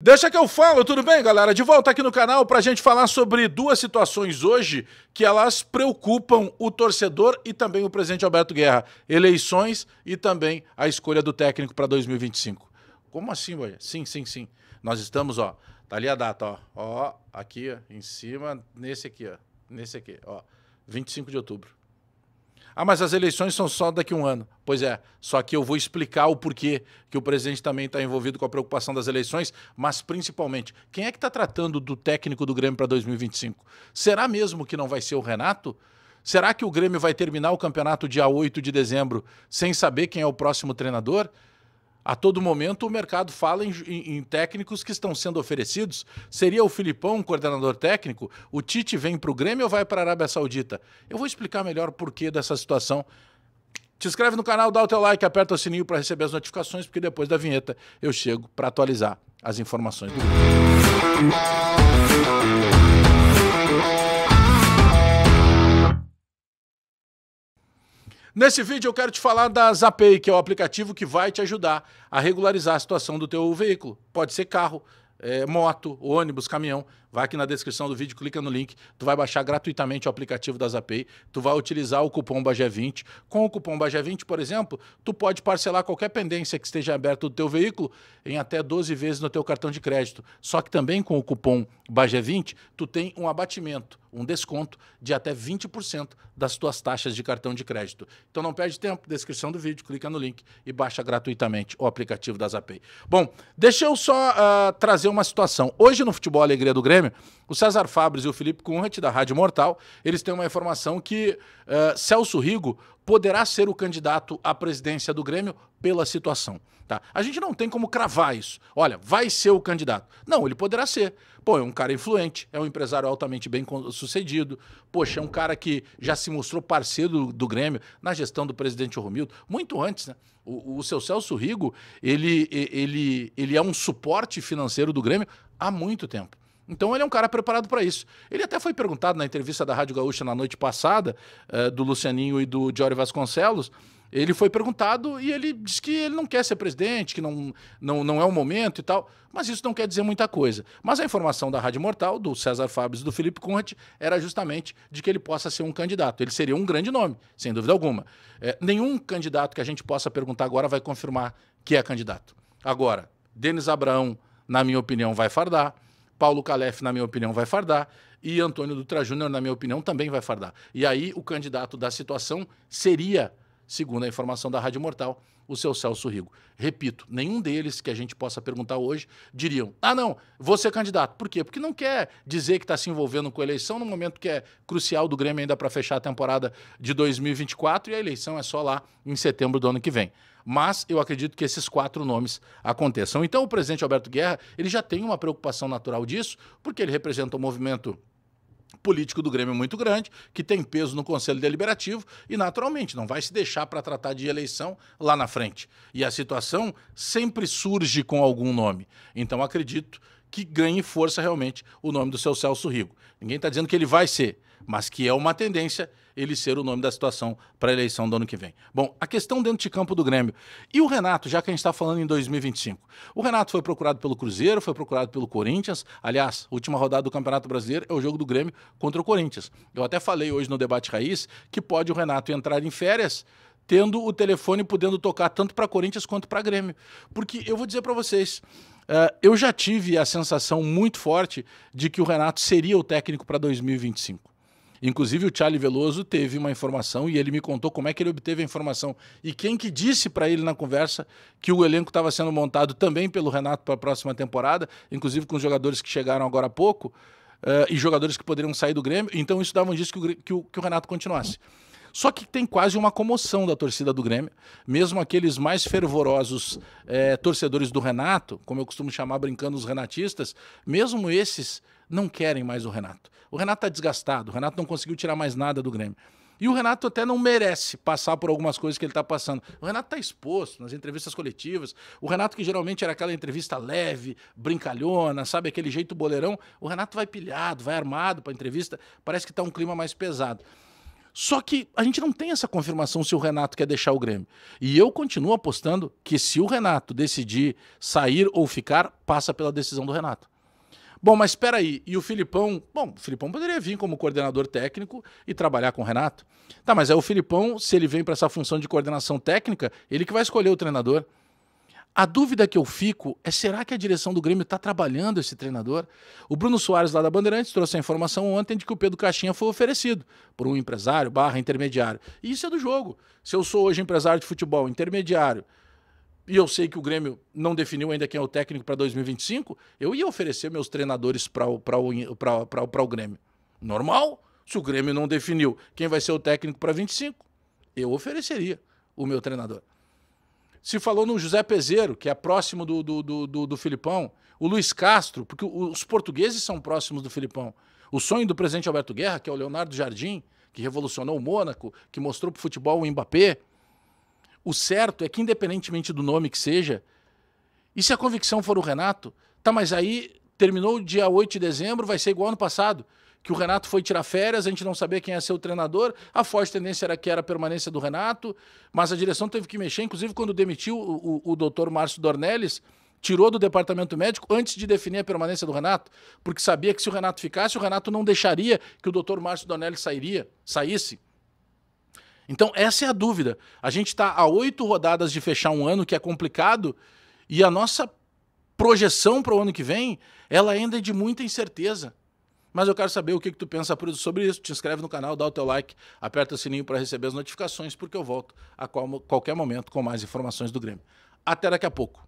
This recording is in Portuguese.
Deixa que eu falo, tudo bem, galera? De volta aqui no canal para a gente falar sobre duas situações hoje que elas preocupam o torcedor e também o presidente Alberto Guerra: eleições e também a escolha do técnico para 2025. Como assim, boia? Sim, sim, sim. Nós estamos, ó, tá ali a data, ó, ó, aqui, ó, em cima, nesse aqui, ó, nesse aqui, ó, 25 de outubro. Ah, mas as eleições são só daqui a um ano. Pois é, só que eu vou explicar o porquê que o presidente também está envolvido com a preocupação das eleições, mas principalmente, quem é que está tratando do técnico do Grêmio para 2025? Será mesmo que não vai ser o Renato? Será que o Grêmio vai terminar o campeonato dia 8 de dezembro sem saber quem é o próximo treinador? A todo momento o mercado fala em, em, em, técnicos que estão sendo oferecidos. Seria o Filipão, coordenador técnico? O Tite vem para o Grêmio ou vai para a Arábia Saudita? Eu vou explicar melhor o porquê dessa situação. Te inscreve no canal, dá o teu like, aperta o sininho para receber as notificações, porque depois da vinheta eu chego para atualizar as informações do grupo. Nesse vídeo eu quero te falar da Zapay, que é o aplicativo que vai te ajudar a regularizar a situação do teu veículo. Pode ser carro, é, moto, ônibus, caminhão. Vai aqui na descrição do vídeo, clica no link, tu vai baixar gratuitamente o aplicativo da Zapay, tu vai utilizar o cupom bage 20 Com o cupom bage 20 por exemplo, tu pode parcelar qualquer pendência que esteja aberta do teu veículo em até 12 vezes no teu cartão de crédito. Só que também com o cupom bage 20 tu tem um abatimento um desconto de até 20% das tuas taxas de cartão de crédito. Então não perde tempo, descrição do vídeo, clica no link e baixa gratuitamente o aplicativo da Zapay. Bom, deixa eu só uh, trazer uma situação. Hoje no Futebol Alegria do Grêmio, o César Fabres e o Felipe Conrad, da Rádio Mortal, eles têm uma informação que uh, Celso Rigo poderá ser o candidato à presidência do Grêmio pela situação. Tá? A gente não tem como cravar isso. Olha, vai ser o candidato. Não, ele poderá ser. Pô, é um cara influente, é um empresário altamente bem sucedido. Poxa, é um cara que já se mostrou parceiro do, Grêmio na gestão do presidente Romildo, muito antes, né? O, o seu Celso Rigo, ele, ele, ele é um suporte financeiro do Grêmio há muito tempo. Então ele é um cara preparado para isso. Ele até foi perguntado na entrevista da Rádio Gaúcha na noite passada, uh, do Lucianinho e do Diori Vasconcelos. Ele foi perguntado e ele disse que ele não quer ser presidente, que não, não, não é o momento e tal. Mas isso não quer dizer muita coisa. Mas a informação da Rádio Mortal, do César Fábio e do Felipe Conte, era justamente de que ele possa ser um candidato. Ele seria um grande nome, sem dúvida alguma. É, nenhum candidato que a gente possa perguntar agora vai confirmar que é candidato. Agora, Denis Abraão, na minha opinião, vai fardar. Paulo Calef, na minha opinião, vai fardar. E Antônio Dutra Júnior, na minha opinião, também vai fardar. E aí o candidato da situação seria, segundo a informação da Rádio Mortal, o seu Celso Rigo. Repito, nenhum deles que a gente possa perguntar hoje diriam: ah, não, vou ser é candidato. Por quê? Porque não quer dizer que está se envolvendo com a eleição no momento que é crucial do Grêmio ainda para fechar a temporada de 2024 e a eleição é só lá em setembro do ano que vem mas eu acredito que esses quatro nomes aconteçam. Então, o presidente Alberto Guerra ele já tem uma preocupação natural disso, porque ele representa o um movimento político do Grêmio muito grande, que tem peso no Conselho Deliberativo e, naturalmente, não vai se deixar para tratar de eleição lá na frente. E a situação sempre surge com algum nome. Então, acredito que ganhe força realmente o nome do seu Celso Rigo. Ninguém está dizendo que ele vai ser, mas que é uma tendência ele ser o nome da situação para a eleição do ano que vem. Bom, a questão dentro de campo do Grêmio. E o Renato, já que a gente está falando em 2025. O Renato foi procurado pelo Cruzeiro, foi procurado pelo Corinthians. Aliás, última rodada do Campeonato Brasileiro é o jogo do Grêmio contra o Corinthians. Eu até falei hoje no Debate Raiz que pode o Renato entrar em férias tendo o telefone podendo tocar tanto para Corinthians quanto para Grêmio. Porque eu vou dizer para vocês, uh, eu já tive a sensação muito forte de que o Renato seria o técnico para 2025. Inclusive o Charlie Veloso teve uma informação e ele me contou como é que ele obteve a informação e quem que disse para ele na conversa que o elenco estava sendo montado também pelo Renato para a próxima temporada, inclusive com os jogadores que chegaram agora há pouco uh, e jogadores que poderiam sair do Grêmio. Então isso dava um indício que o, que o, que o Renato continuasse. Só que tem quase uma comoção da torcida do Grêmio. Mesmo aqueles mais fervorosos é, torcedores do Renato, como eu costumo chamar brincando os renatistas, mesmo esses não querem mais o Renato. O Renato está desgastado, o Renato não conseguiu tirar mais nada do Grêmio. E o Renato até não merece passar por algumas coisas que ele está passando. O Renato está exposto nas entrevistas coletivas. O Renato, que geralmente era aquela entrevista leve, brincalhona, sabe, aquele jeito boleirão, o Renato vai pilhado, vai armado para a entrevista. Parece que está um clima mais pesado. Só que a gente não tem essa confirmação se o Renato quer deixar o Grêmio. E eu continuo apostando que se o Renato decidir sair ou ficar, passa pela decisão do Renato. Bom, mas espera aí, e o Filipão? Bom, o Filipão poderia vir como coordenador técnico e trabalhar com o Renato. Tá, mas é o Filipão, se ele vem para essa função de coordenação técnica, ele que vai escolher o treinador. A dúvida que eu fico é: será que a direção do Grêmio está trabalhando esse treinador? O Bruno Soares, lá da Bandeirantes, trouxe a informação ontem de que o Pedro Caixinha foi oferecido por um empresário barra intermediário. E isso é do jogo. Se eu sou hoje empresário de futebol, intermediário, e eu sei que o Grêmio não definiu ainda quem é o técnico para 2025, eu ia oferecer meus treinadores para o Grêmio. Normal. Se o Grêmio não definiu quem vai ser o técnico para 25, eu ofereceria o meu treinador. Se falou no José Pezeiro, que é próximo do, do, do, do, do Filipão. O Luiz Castro, porque os portugueses são próximos do Filipão. O sonho do presidente Alberto Guerra, que é o Leonardo Jardim, que revolucionou o Mônaco, que mostrou para o futebol o Mbappé. O certo é que, independentemente do nome que seja, e se a convicção for o Renato, tá, mas aí terminou dia 8 de dezembro, vai ser igual ano passado que o Renato foi tirar férias, a gente não sabia quem ia ser o treinador. A forte tendência era que era a permanência do Renato, mas a direção teve que mexer, inclusive quando demitiu o, o, o doutor Márcio Dornelles, tirou do departamento médico antes de definir a permanência do Renato, porque sabia que se o Renato ficasse, o Renato não deixaria que o doutor Márcio Dornelles sairia, saísse. Então, essa é a dúvida. A gente está a oito rodadas de fechar um ano que é complicado e a nossa projeção para o ano que vem ela ainda é de muita incerteza. Mas eu quero saber o que, que tu pensa sobre isso. Te inscreve no canal, dá o teu like, aperta o sininho para receber as notificações, porque eu volto a qualquer momento com mais informações do Grêmio. Até daqui a pouco.